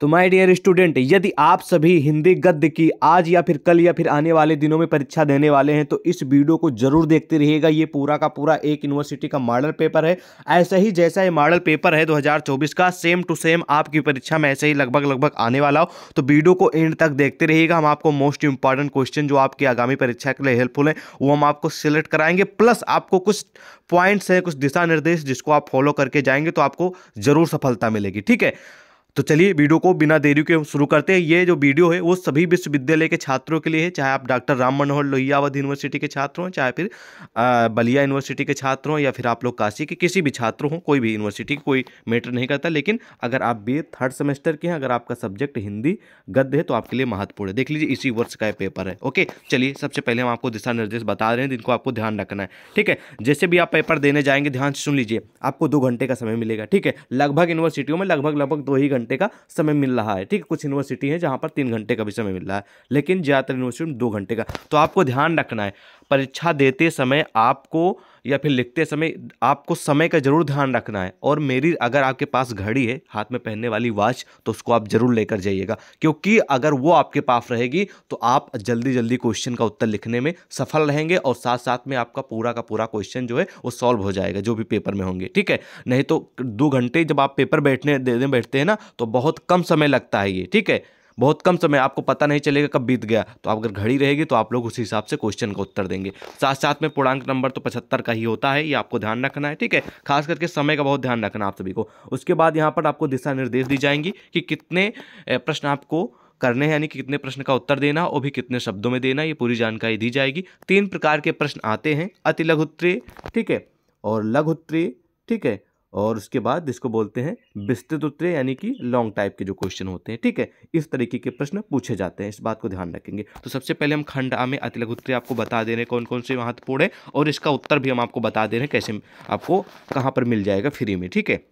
तो my dear student यदि आप सभी हिंदी गद्य की आज या फिर कल या फिर आने वाले दिनों में परीक्षा देने वाले हैं तो इस वीडियो को जरूर देखते रहिएगा ये पूरा का पूरा एक यूनिवर्सिटी का मॉडल पेपर है ऐसा ही जैसा ये मॉडल पेपर है 2024 का सेम टू सेम आपकी परीक्षा में ऐसे ही लगभग लगभग आने वाला हो तो वीडियो को एंड तक देखते रहिएगा हम आपको मोस्ट इंपॉर्टेंट क्वेश्चन जो आपकी आगामी परीक्षा के लिए हेल्पफुल है वो हम आपको सिलेक्ट कराएंगे प्लस आपको कुछ पॉइंट्स हैं कुछ दिशा निर्देश जिसको आप फॉलो करके जाएंगे तो आपको जरूर सफलता मिलेगी ठीक है तो चलिए वीडियो को बिना देरी के शुरू करते हैं ये जो वीडियो है वो सभी विश्वविद्यालय के छात्रों के लिए है चाहे आप डॉक्टर राम मनोहर लोहियावध यूनिवर्सिटी के छात्र हों चाहे फिर बलिया यूनिवर्सिटी के छात्र हों या फिर आप लोग काशी के किसी भी छात्र हों कोई भी यूनिवर्सिटी कोई मैटर नहीं करता लेकिन अगर आप बी थर्ड सेमेस्टर के हैं अगर आपका सब्जेक्ट हिंदी गद्य है तो आपके लिए महत्वपूर्ण है देख लीजिए इसी वर्ष का पेपर है ओके चलिए सबसे पहले हम आपको दिशा निर्देश बता रहे हैं जिनको आपको ध्यान रखना है ठीक है जैसे भी आप पेपर देने जाएंगे ध्यान सुन लीजिए आपको दो घंटे का समय मिलेगा ठीक है लगभग यूनिवर्सिटियों में लगभग लगभग दो ही घंटे घंटे का समय मिल रहा है ठीक है कुछ यूनिवर्सिटी है जहाँ पर तीन घंटे का भी समय मिल रहा है लेकिन ज़्यादातर यूनिवर्सिटी में दो घंटे का तो आपको ध्यान रखना है परीक्षा देते समय आपको या फिर लिखते समय आपको समय का ज़रूर ध्यान रखना है और मेरी अगर आपके पास घड़ी है हाथ में पहनने वाली वॉच तो उसको आप ज़रूर लेकर जाइएगा क्योंकि अगर वो आपके पास रहेगी तो आप जल्दी जल्दी क्वेश्चन का उत्तर लिखने में सफल रहेंगे और साथ साथ में आपका पूरा का पूरा क्वेश्चन जो है वो सॉल्व हो जाएगा जो भी पेपर में होंगे ठीक है नहीं तो दो घंटे जब आप पेपर बैठने देने बैठते हैं ना तो बहुत कम समय लगता है ये ठीक है बहुत कम समय आपको पता नहीं चलेगा कब बीत गया तो आप अगर घड़ी रहेगी तो आप लोग उसी हिसाब से क्वेश्चन का उत्तर देंगे साथ साथ में पूर्णांक नंबर तो पचहत्तर का ही होता है ये आपको ध्यान रखना है ठीक है खास करके समय का बहुत ध्यान रखना आप सभी को उसके बाद यहाँ पर आपको दिशा निर्देश दी जाएंगी कि कितने प्रश्न आपको करने हैं यानी कि कितने प्रश्न का उत्तर देना और भी कितने शब्दों में देना ये पूरी जानकारी दी जाएगी तीन प्रकार के प्रश्न आते हैं अति लघुत्री ठीक है और लघुत्री ठीक है और उसके बाद इसको बोलते हैं विस्तृत उत्तर यानी कि लॉन्ग टाइप के जो क्वेश्चन होते हैं ठीक है इस तरीके के प्रश्न पूछे जाते हैं इस बात को ध्यान रखेंगे तो सबसे पहले हम खंड आ में अति लघुत्तरीय आपको बता दे रहे हैं कौन कौन से महत्वपूर्ण है और इसका उत्तर भी हम आपको बता दे रहे हैं कैसे आपको कहाँ पर मिल जाएगा फ्री में ठीक है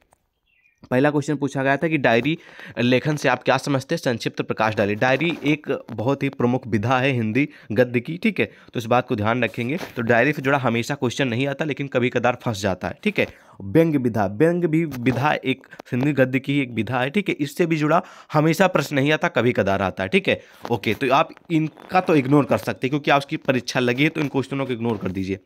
पहला क्वेश्चन पूछा गया था कि डायरी लेखन से आप क्या समझते हैं संक्षिप्त प्रकाश डायरी डायरी एक बहुत ही प्रमुख विधा है हिंदी गद्य की ठीक है तो इस बात को ध्यान रखेंगे तो डायरी से जुड़ा हमेशा क्वेश्चन नहीं आता लेकिन कभी कदार फंस जाता है ठीक है व्यंग विधा व्यंग भी विधा एक सिंधी गद्य की एक विधा है ठीक है इससे भी जुड़ा हमेशा प्रश्न नहीं आता कभी कदार आता है ठीक है ओके तो आप इनका तो इग्नोर कर सकते हैं क्योंकि आपकी परीक्षा लगी है तो इन क्वेश्चनों को इग्नोर कर दीजिए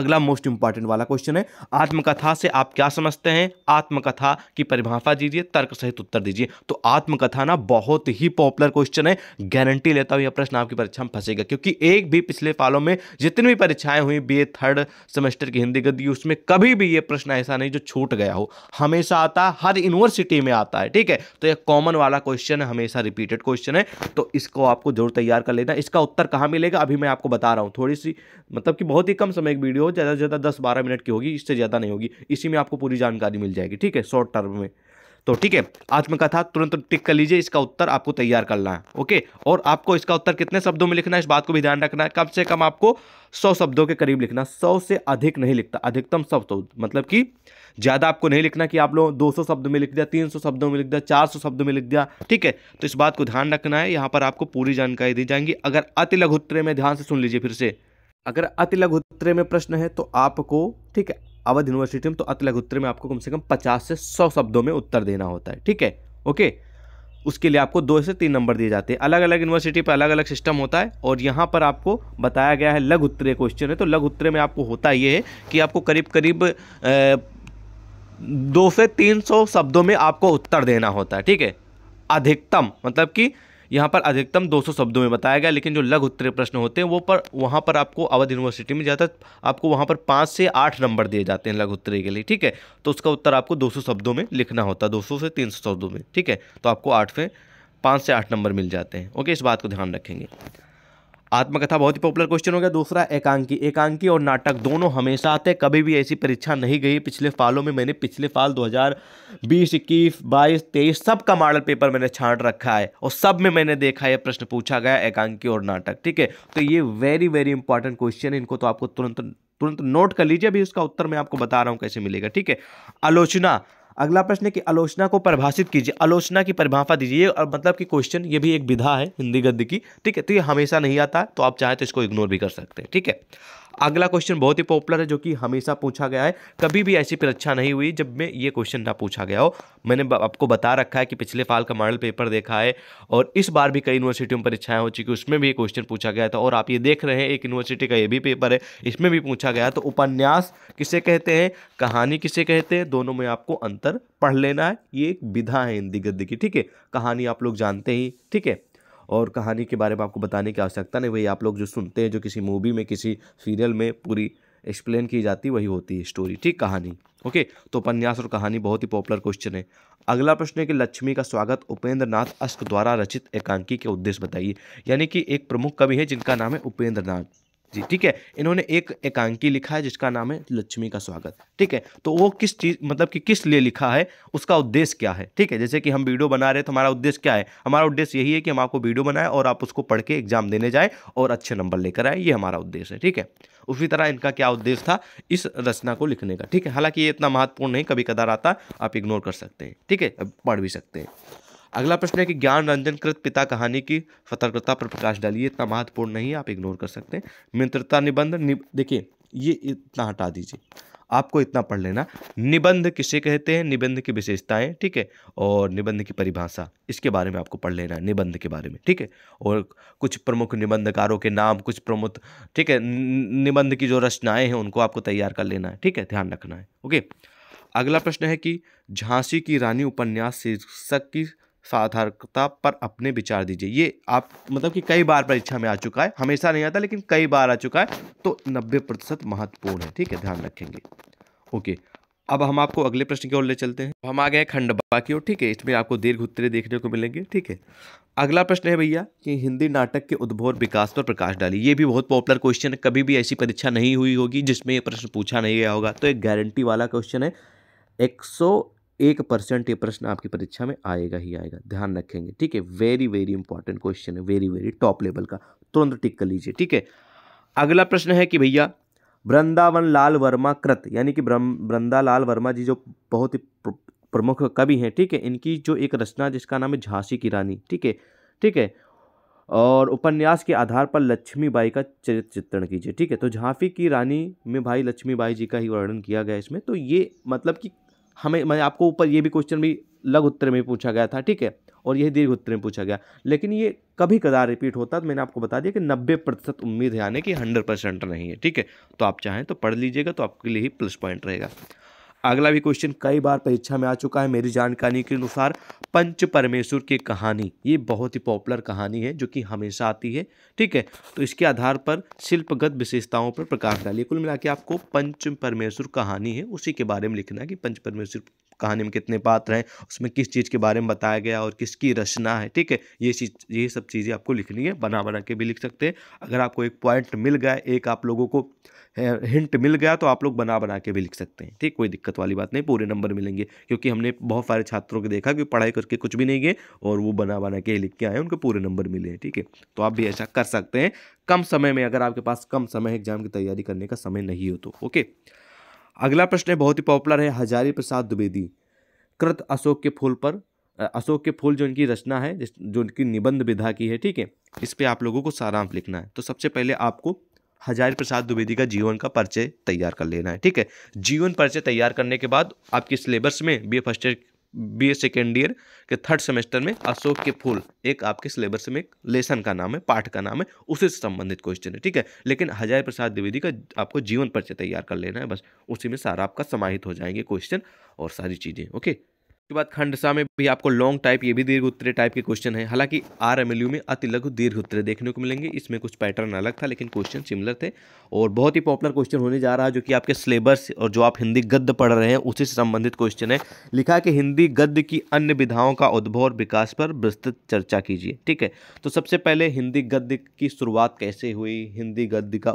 अगला मोस्ट इंपॉर्टेंट वाला क्वेश्चन है आत्मकथा से आप क्या समझते हैं आत्मकथा की परिभाषा दीजिए तर्क सहित उत्तर दीजिए तो आत्मकथा ना बहुत ही पॉपुलर क्वेश्चन है गारंटी लेता हूँ यह प्रश्न आपकी परीक्षा में फंसेगा क्योंकि एक भी पिछले सालों में जितनी भी परीक्षाएं हुई बी थर्ड सेमेस्टर की हिंदी गद्दी उसमें कभी भी ये प्रश्न ऐसा ऐसा नहीं जो छूट गया हो हमेशा आता है हर यूनिवर्सिटी में आता है ठीक है तो यह कॉमन वाला क्वेश्चन है हमेशा रिपीटेड क्वेश्चन है तो इसको आपको जरूर तैयार कर लेना इसका उत्तर कहाँ मिलेगा अभी मैं आपको बता रहा हूँ थोड़ी सी मतलब कि बहुत ही कम समय की वीडियो हो ज़्यादा से ज़्यादा दस बारह मिनट की होगी इससे ज़्यादा नहीं होगी इसी में आपको पूरी जानकारी मिल जाएगी ठीक है शॉर्ट टर्म में तो ठीक है आत्मकथा तुरंत टिक कर लीजिए इसका उत्तर आपको तैयार करना है ओके और आपको इसका उत्तर कितने शब्दों में लिखना है इस बात को भी ध्यान रखना है कम से कम आपको सौ शब्दों के करीब लिखना सौ से अधिक नहीं लिखता अधिकतम शब्द तो, मतलब कि ज़्यादा आपको नहीं लिखना कि आप लोगों 200 शब्द में लिख दिया 300 शब्दों में लिख दिया 400 शब्द में लिख दिया ठीक है तो इस बात को ध्यान रखना है यहाँ पर आपको पूरी जानकारी दी जाएंगी अगर अति लघुत्तरे में ध्यान से सुन लीजिए फिर से अगर अति लघुत्तरे में प्रश्न है तो आपको ठीक है अवध यूनिवर्सिटी में तो अत उत्तर में आपको कम से कम पचास से सौ शब्दों में उत्तर देना होता है ठीक है ओके उसके लिए आपको दो से तीन नंबर दिए जाते हैं अलग अलग यूनिवर्सिटी पर अलग अलग सिस्टम होता है और यहाँ पर आपको बताया गया है लघु उत्तरीय क्वेश्चन है तो लघु उत्तरीय में आपको होता ये है कि आपको करीब करीब दो से तीन सौ शब्दों में आपको उत्तर देना होता है ठीक है अधिकतम मतलब कि यहाँ पर अधिकतम 200 शब्दों में बताया गया लेकिन जो लघु उत्तर प्रश्न होते हैं वो पर वहाँ पर आपको अवध यूनिवर्सिटी में ज़्यादा आपको वहाँ पर पाँच से आठ नंबर दिए जाते हैं लघु उत्तरीय के लिए ठीक है तो उसका उत्तर आपको दो शब्दों में लिखना होता है दो से तीन शब्दों में ठीक है तो आपको आठवें पाँच से आठ नंबर मिल जाते हैं ओके इस बात को ध्यान रखेंगे आत्मकथा बहुत ही पॉपुलर क्वेश्चन हो गया दूसरा एकांकी एकांकी और नाटक दोनों हमेशा आते हैं कभी भी ऐसी परीक्षा नहीं गई पिछले सालों में मैंने पिछले साल 2020 इक्कीस बाईस तेईस सब का मॉडल पेपर मैंने छाट रखा है और सब में मैंने देखा है प्रश्न पूछा गया एकांकी और नाटक ठीक है तो ये वेरी वेरी इंपॉर्टेंट क्वेश्चन है इनको तो आपको तुरंत तुरंत नोट कर लीजिए अभी उसका उत्तर मैं आपको बता रहा हूँ कैसे मिलेगा ठीक है आलोचना अगला प्रश्न है कि आलोचना को परिभाषित कीजिए आलोचना की परिभाषा दीजिए और मतलब कि क्वेश्चन ये भी एक विधा है हिंदी गद्य की ठीक है तो ये हमेशा नहीं आता तो आप चाहें तो इसको इग्नोर भी कर सकते हैं ठीक है अगला क्वेश्चन बहुत ही पॉपुलर है जो कि हमेशा पूछा गया है कभी भी ऐसी परीक्षा नहीं हुई जब मैं ये क्वेश्चन ना पूछा गया हो मैंने आपको बता रखा है कि पिछले साल का मॉडल पेपर देखा है और इस बार भी कई यूनिवर्सिटियों में परीक्षाएं हो चुकी उसमें भी ये क्वेश्चन पूछा गया था और आप ये देख रहे हैं एक यूनिवर्सिटी का ये भी पेपर है इसमें भी पूछा गया तो उपन्यास किसे कहते हैं कहानी किसे कहते हैं दोनों में आपको अंतर पढ़ लेना है ये एक विधा है हिंदी गद्य की ठीक है कहानी आप लोग जानते ही ठीक है और कहानी के बारे में आपको बताने की आवश्यकता नहीं वही आप लोग जो सुनते हैं जो किसी मूवी में किसी सीरियल में पूरी एक्सप्लेन की जाती वही होती है स्टोरी ठीक कहानी ओके तो उपन्यास और कहानी बहुत ही पॉपुलर क्वेश्चन है अगला प्रश्न है कि लक्ष्मी का स्वागत उपेंद्र नाथ अस्क द्वारा रचित एकांकी के उद्देश्य बताइए यानी कि एक प्रमुख कवि है जिनका नाम है उपेंद्र नाथ जी ठीक है इन्होंने एक एकांकी लिखा है जिसका नाम है लक्ष्मी का स्वागत ठीक है तो वो किस चीज़ मतलब कि किस लिए लिखा है उसका उद्देश्य क्या है ठीक है जैसे कि हम वीडियो बना रहे हैं तो हमारा उद्देश्य क्या है हमारा उद्देश्य यही है कि हम आपको वीडियो बनाए और आप उसको पढ़ के एग्जाम देने जाए और अच्छे नंबर लेकर आए ये हमारा उद्देश्य है ठीक है उसी तरह इनका क्या उद्देश्य था इस रचना को लिखने का ठीक है हालांकि ये इतना महत्वपूर्ण नहीं कभी कदार आता आप इग्नोर कर सकते हैं ठीक है पढ़ भी सकते हैं अगला प्रश्न है कि ज्ञान रंजन कृत पिता कहानी की स्वतंत्रता पर प्रकाश डालिए इतना महत्वपूर्ण नहीं है आप इग्नोर कर सकते हैं मित्रता निबंध निब... देखिए ये इतना हटा दीजिए आपको इतना पढ़ लेना निबंध किसे कहते हैं निबंध की विशेषताएं ठीक है और निबंध की परिभाषा इसके बारे में आपको पढ़ लेना है निबंध के बारे में ठीक है और कुछ प्रमुख निबंधकारों के नाम कुछ प्रमुख ठीक है निबंध की जो रचनाएं हैं उनको आपको तैयार कर लेना है ठीक है ध्यान रखना है ओके अगला प्रश्न है कि झांसी की रानी उपन्यास शीर्षक की साधारकता पर अपने विचार दीजिए ये आप मतलब कि कई बार परीक्षा में आ चुका है हमेशा नहीं आता लेकिन कई बार आ चुका है तो नब्बे प्रतिशत महत्वपूर्ण है ठीक है ध्यान रखेंगे ओके अब हम आपको अगले प्रश्न की ओर ले चलते हैं हम आ गए खंड की ओर ठीक है इसमें आपको दीर्घ उत्तरे देखने को मिलेंगे ठीक है अगला प्रश्न है भैया कि हिंदी नाटक के उद्भोर विकास पर प्रकाश डालिए ये भी बहुत पॉपुलर क्वेश्चन है कभी भी ऐसी परीक्षा नहीं हुई होगी जिसमें ये प्रश्न पूछा नहीं गया होगा तो एक गारंटी वाला क्वेश्चन है एक सौ एक परसेंट ये प्रश्न आपकी परीक्षा में आएगा ही आएगा ध्यान रखेंगे ठीक है वेरी वेरी इंपॉर्टेंट क्वेश्चन है वेरी वेरी टॉप लेवल का तुरंत टिक कर लीजिए ठीक है अगला प्रश्न है कि भैया वृंदावन लाल वर्मा कृत यानी कि वृंदा लाल वर्मा जी जो बहुत ही प्रमुख कवि हैं ठीक है इनकी जो एक रचना जिसका नाम है झांसी की रानी ठीक है ठीक है और उपन्यास के आधार पर लक्ष्मीबाई का चरित्र चित्रण कीजिए ठीक है तो झांसी की रानी में भाई लक्ष्मीबाई जी का ही वर्णन किया गया इसमें तो ये मतलब कि हमें मैं आपको ऊपर ये भी क्वेश्चन भी लघ उत्तर में पूछा गया था ठीक है और यही दीर्घ उत्तर में पूछा गया लेकिन ये कभी कदार रिपीट होता तो मैंने आपको बता दिया कि नब्बे प्रतिशत उम्मीद है यानी कि हंड्रेड परसेंट नहीं है ठीक है तो आप चाहें तो पढ़ लीजिएगा तो आपके लिए ही प्लस पॉइंट रहेगा अगला भी क्वेश्चन कई बार परीक्षा में आ चुका है मेरी जानकारी के अनुसार पंच परमेश्वर की कहानी ये बहुत ही पॉपुलर कहानी है जो कि हमेशा आती है ठीक है तो इसके आधार पर शिल्पगत विशेषताओं पर प्रकाश डालिए कुल मिला आपको पंच परमेश्वर कहानी है उसी के बारे में लिखना कि पंच परमेश्वर कहानी में कितने पात्र हैं उसमें किस चीज़ के बारे में बताया गया और किसकी रचना है ठीक है ये चीज़ ये सब चीज़ें आपको लिखनी है बना बना के भी लिख सकते हैं अगर आपको एक पॉइंट मिल गया एक आप लोगों को हिंट मिल गया तो आप लोग बना बना के भी लिख सकते हैं ठीक कोई दिक्कत वाली बात नहीं पूरे नंबर मिलेंगे क्योंकि हमने बहुत सारे छात्रों को देखा कि पढ़ाई करके कुछ भी नहीं गए और वो बना बना के लिख के आए उनको पूरे नंबर मिले हैं ठीक है तो आप भी ऐसा कर सकते हैं कम समय में अगर आपके पास कम समय एग्जाम की तैयारी करने का समय नहीं हो तो ओके अगला प्रश्न है बहुत ही पॉपुलर है हजारी प्रसाद द्विवेदी कृत अशोक के फूल पर अशोक के फूल जो इनकी रचना है जो इनकी निबंध विधा की है ठीक है इस पर आप लोगों को सारांश लिखना है तो सबसे पहले आपको हजारी प्रसाद द्विवेदी का जीवन का परिचय तैयार कर लेना है ठीक है जीवन परिचय तैयार करने के बाद आपके सिलेबस में B A first year B A second year के थर्ड सेमेस्टर में अशोक के फूल एक आपके सिलेबस में एक लेसन का नाम है पाठ का नाम है उसी से संबंधित क्वेश्चन है ठीक है लेकिन हजार प्रसाद द्विवेदी का आपको जीवन परिचय तैयार कर लेना है बस उसी में सारा आपका समाहित हो जाएंगे क्वेश्चन और सारी चीज़ें ओके उसके बाद खंडसा में भी आपको लॉन्ग टाइप ये भी दीर्घ उत्तरे टाइप के क्वेश्चन है हालांकि आर एम में अति लघु दीर्घ उत्तरे देखने को मिलेंगे इसमें कुछ पैटर्न अलग था लेकिन क्वेश्चन सिमिलर थे और बहुत ही पॉपुलर क्वेश्चन होने जा रहा है जो कि आपके सिलेबस और जो आप हिंदी गद्य पढ़ रहे हैं उसी से संबंधित क्वेश्चन है लिखा कि हिंदी गद्य की अन्य विधाओं का उद्भव और विकास पर विस्तृत चर्चा कीजिए ठीक है तो सबसे पहले हिंदी गद्य की शुरुआत कैसे हुई हिंदी गद्य का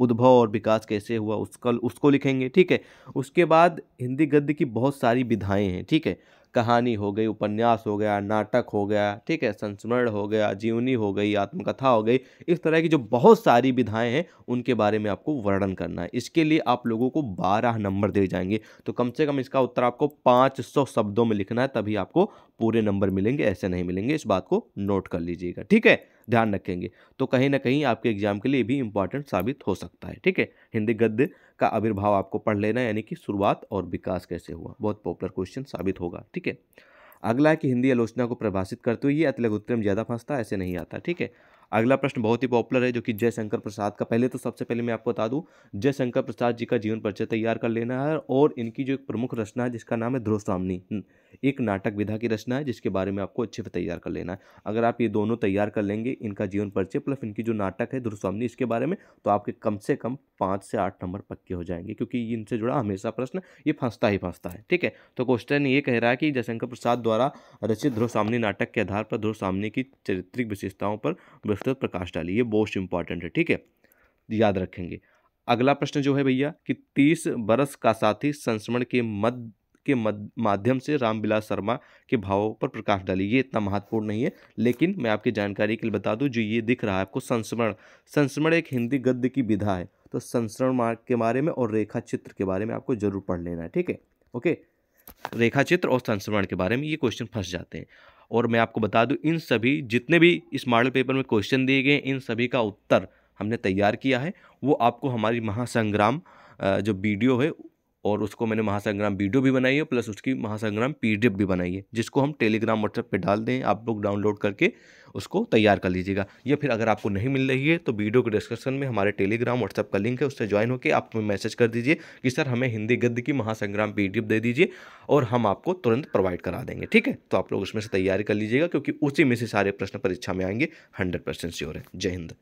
उद्भव और विकास कैसे हुआ उसका उसको लिखेंगे ठीक है उसके बाद हिंदी गद्य की बहुत सारी विधाएँ हैं ठीक है कहानी हो गई उपन्यास हो गया नाटक हो गया ठीक है संस्मरण हो गया जीवनी हो गई आत्मकथा हो गई इस तरह की जो बहुत सारी विधाएं हैं उनके बारे में आपको वर्णन करना है इसके लिए आप लोगों को बारह नंबर दिए जाएंगे तो कम से कम इसका उत्तर आपको पाँच सौ शब्दों में लिखना है तभी आपको पूरे नंबर मिलेंगे ऐसे नहीं मिलेंगे इस बात को नोट कर लीजिएगा ठीक है ध्यान रखेंगे तो कहीं ना कहीं आपके एग्जाम के लिए भी इंपॉर्टेंट साबित हो सकता है ठीक है हिंदी गद्य का आविर्भाव आपको पढ़ लेना यानी कि शुरुआत और विकास कैसे हुआ बहुत पॉपुलर क्वेश्चन साबित होगा ठीक है अगला है कि हिंदी आलोचना को प्रभाषित करते हुए ये अतिलघुत्तम ज़्यादा फंसता ऐसे नहीं आता ठीक है अगला प्रश्न बहुत ही पॉपुलर है जो कि जयशंकर प्रसाद का पहले तो सबसे पहले मैं आपको बता दूं जयशंकर प्रसाद जी का जीवन परिचय तैयार कर लेना है और इनकी जो एक प्रमुख रचना है जिसका नाम है ध्रुव हम्म, एक नाटक विधा की रचना है जिसके बारे में आपको अच्छे से तैयार कर लेना है अगर आप ये दोनों तैयार कर लेंगे इनका जीवन परिचय प्लस इनकी जो नाटक है ध्रुव इसके बारे में तो आपके कम से कम पाँच से आठ नंबर पक्के हो जाएंगे क्योंकि इनसे जुड़ा हमेशा प्रश्न ये फंसता ही फंसता है ठीक है तो क्वेश्चन ये कह रहा है कि जयशंकर प्रसाद द्वारा रचित ध्रुव नाटक के आधार पर ध्रुव की चरित्रिक विशेषताओं पर तरफ प्रकाश डालिए मोस्ट इंपॉर्टेंट है ठीक है याद रखेंगे अगला प्रश्न जो है भैया कि तीस बरस का साथी संस्मरण के मध्य के मद, माध्यम से रामविलास शर्मा के भावों पर प्रकाश डाली ये इतना महत्वपूर्ण नहीं है लेकिन मैं आपकी जानकारी के लिए बता दूं जो ये दिख रहा है आपको संस्मरण संस्मरण एक हिंदी गद्य की विधा है तो संस्मरण मार्ग के बारे में और रेखा चित्र के बारे में आपको जरूर पढ़ लेना है ठीक है ओके रेखा चित्र और संस्मरण के बारे में ये क्वेश्चन फंस जाते हैं और मैं आपको बता दूं इन सभी जितने भी इस मॉडल पेपर में क्वेश्चन दिए गए इन सभी का उत्तर हमने तैयार किया है वो आपको हमारी महासंग्राम जो वीडियो है और उसको मैंने महासंग्राम वीडियो भी बनाई है प्लस उसकी महासंग्राम पीडीएफ भी बनाई है जिसको हम टेलीग्राम व्हाट्सएप पे डाल दें आप लोग डाउनलोड करके उसको तैयार कर लीजिएगा या फिर अगर आपको नहीं मिल रही है तो वीडियो के डिस्क्रिप्शन में हमारे टेलीग्राम व्हाट्सएप का लिंक है उससे ज्वाइन होकर आप मैसेज कर दीजिए कि सर हमें हिंदी गद्य की महासंग्राम पी दे दीजिए और हम आपको तुरंत प्रोवाइड करा देंगे ठीक है तो आप लोग उसमें से तैयारी कर लीजिएगा क्योंकि उसी में से सारे प्रश्न परीक्षा में आएंगे हंड्रेड परसेंट श्योर है जय हिंद